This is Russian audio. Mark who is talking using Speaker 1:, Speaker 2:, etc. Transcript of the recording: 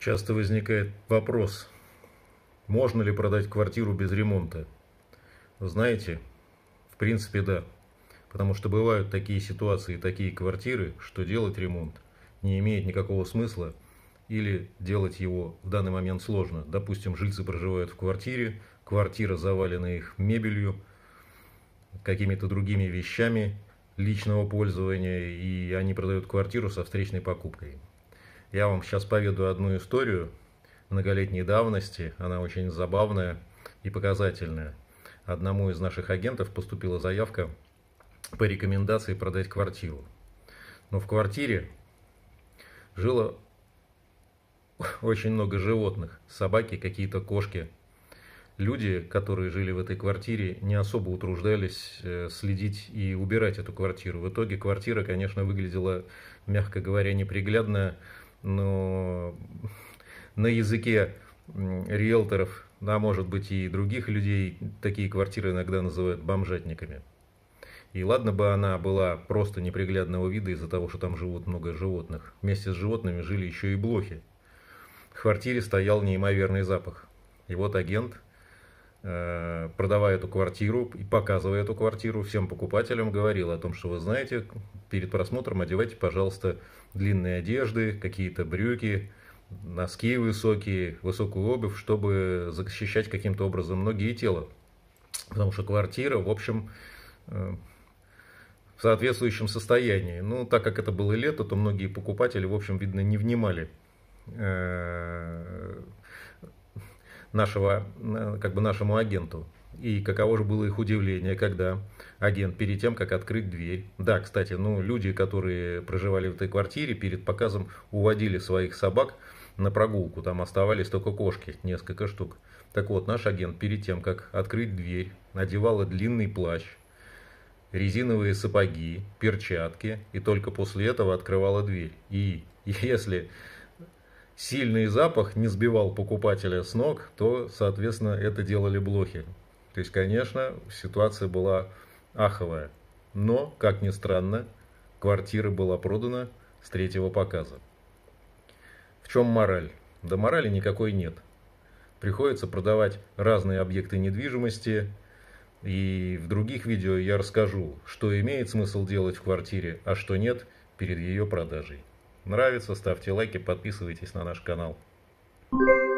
Speaker 1: Часто возникает вопрос, можно ли продать квартиру без ремонта? знаете, в принципе да. Потому что бывают такие ситуации такие квартиры, что делать ремонт не имеет никакого смысла или делать его в данный момент сложно. Допустим, жильцы проживают в квартире, квартира завалена их мебелью, какими-то другими вещами личного пользования, и они продают квартиру со встречной покупкой. Я вам сейчас поведу одну историю многолетней давности. Она очень забавная и показательная. Одному из наших агентов поступила заявка по рекомендации продать квартиру. Но в квартире жило очень много животных. Собаки, какие-то кошки. Люди, которые жили в этой квартире, не особо утруждались э, следить и убирать эту квартиру. В итоге квартира, конечно, выглядела, мягко говоря, неприглядная но на языке риэлторов, да, может быть и других людей, такие квартиры иногда называют бомжатниками. И ладно бы она была просто неприглядного вида из-за того, что там живут много животных. Вместе с животными жили еще и блохи. В квартире стоял неимоверный запах. И вот агент Э, продавая эту квартиру и показывая эту квартиру всем покупателям, говорил о том, что вы знаете, перед просмотром одевайте, пожалуйста, длинные одежды, какие-то брюки, носки высокие, высокую обувь, чтобы защищать каким-то образом ноги и тело. Потому что квартира, в общем, э, в соответствующем состоянии. Ну, так как это было лето, то многие покупатели, в общем, видно, не внимали э, нашего, э, как бы нашему агенту. И каково же было их удивление, когда агент перед тем, как открыть дверь, да, кстати, ну, люди, которые проживали в этой квартире, перед показом уводили своих собак на прогулку, там оставались только кошки, несколько штук. Так вот, наш агент перед тем, как открыть дверь, одевала длинный плащ, резиновые сапоги, перчатки, и только после этого открывала дверь. И если сильный запах не сбивал покупателя с ног, то, соответственно, это делали блохи. То есть, конечно, ситуация была аховая. Но, как ни странно, квартира была продана с третьего показа. В чем мораль? Да морали никакой нет. Приходится продавать разные объекты недвижимости, и в других видео я расскажу, что имеет смысл делать в квартире, а что нет перед ее продажей. Нравится, ставьте лайки, подписывайтесь на наш канал. Thank you.